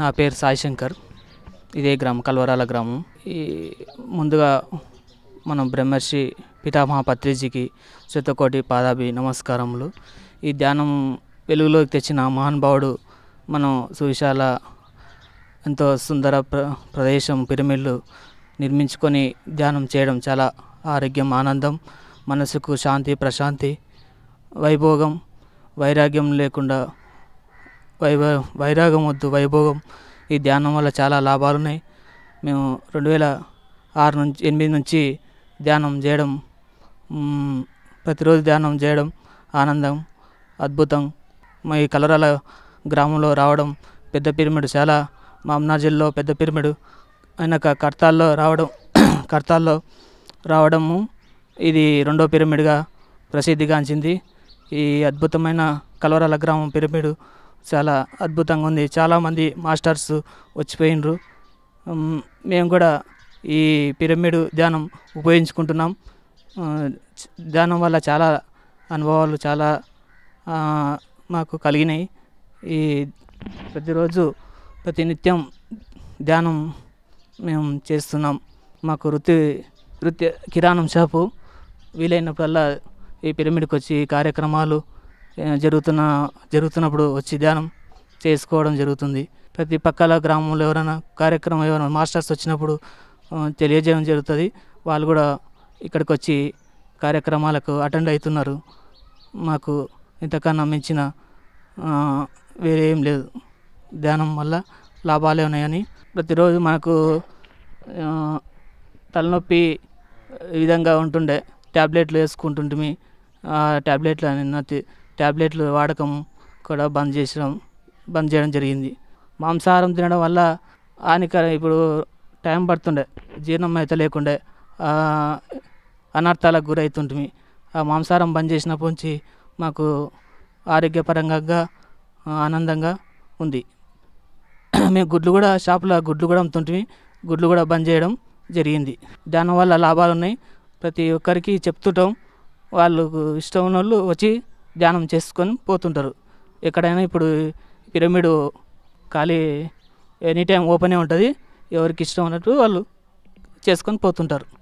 నా పేరు సాయిశంకర్ ఇదే గ్రామం కల్వరాల గ్రామం ఈ ముందుగా మనం బ్రహ్మర్షి పితామహ పత్రిజీకి శతకోటి పాదాభి నమస్కారములు ఈ ధ్యానం వెలుగులోకి తెచ్చిన మహానుభావుడు మనం సువిశాల ఎంతో సుందర ప్ర ప్రదేశం పిరమిడ్లు నిర్మించుకొని ధ్యానం చేయడం చాలా ఆరోగ్యం ఆనందం మనసుకు శాంతి ప్రశాంతి వైభోగం వైరాగ్యం లేకుండా వైభవం వైరాగం వద్దు వైభోగం ఈ ధ్యానం వల్ల చాలా లాభాలు ఉన్నాయి మేము రెండు వేల ఆరు నుంచి ఎనిమిది నుంచి ధ్యానం చేయడం ప్రతిరోజు ధ్యానం చేయడం ఆనందం అద్భుతం మా ఈ కలరాల గ్రామంలో రావడం పెద్ద పిరమిడ్ చాలా మా జిల్లాలో పెద్ద పిరమిడ్ అయినాక కర్తాల్లో రావడం కర్తాల్లో రావడము ఇది రెండో పిరమిడ్గా ప్రసిద్ధిగాంచింది ఈ అద్భుతమైన కలవరాల గ్రామం పిరమిడ్ చాలా అద్భుతంగా ఉంది చాలామంది మాస్టర్స్ వచ్చిపోయినరు మేము కూడా ఈ పిరమిడ్ ధ్యానం ఉపయోగించుకుంటున్నాం ధ్యానం వల్ల చాలా అనుభవాలు చాలా మాకు కలిగినాయి ఈ ప్రతిరోజు ప్రతినిత్యం ధ్యానం మేము చేస్తున్నాం మాకు వృత్తి వృత్తి కిరాణం షాపు వీలైనప్పుడల్లా ఈ పిరమిడ్కి వచ్చి కార్యక్రమాలు జరుగుతున్న జరుగుతున్నప్పుడు వచ్చి ధ్యానం చేసుకోవడం జరుగుతుంది ప్రతి పక్కల గ్రామంలో ఎవరైనా కార్యక్రమం ఎవరైనా మాస్టర్స్ వచ్చినప్పుడు తెలియజేయడం జరుగుతుంది వాళ్ళు కూడా ఇక్కడికి వచ్చి కార్యక్రమాలకు అటెండ్ అవుతున్నారు మాకు ఇంతకన్నా మించిన వేరే ఏం లేదు ధ్యానం వల్ల లాభాలే ఉన్నాయని ప్రతిరోజు మనకు తలనొప్పి విధంగా ఉంటుండే ట్యాబ్లెట్లు వేసుకుంటుంటే ట్యాబ్లెట్లు అని ట్యాబ్లెట్లు వాడకం కూడా బంద్ చేసడం బంద్ చేయడం జరిగింది మాంసాహారం తినడం వల్ల హానికర ఇప్పుడు టైం పడుతుండే జీర్ణం అయితే లేకుండే అనర్థాలకు గురవుతుంటుంది ఆ మాంసాహారం బంద్ చేసినప్పటి నుంచి మాకు ఆరోగ్యపరంగా ఆనందంగా ఉంది మేము గుడ్లు కూడా షాప్లో గుడ్లు కూడా అమ్ముతుంటుంది గుడ్లు కూడా బంద్ చేయడం జరిగింది దానివల్ల లాభాలు ఉన్నాయి ప్రతి ఒక్కరికి చెప్తుంటాం వాళ్ళకు ఇష్టం ఉన్న వాళ్ళు వచ్చి ధ్యానం చేసుకొని పోతుంటారు ఎక్కడైనా ఇప్పుడు పిరమిడ్ ఖాళీ ఎనీ టైం ఓపెనే ఉంటుంది ఎవరికి ఇష్టం అన్నట్టు వాళ్ళు చేసుకొని పోతుంటారు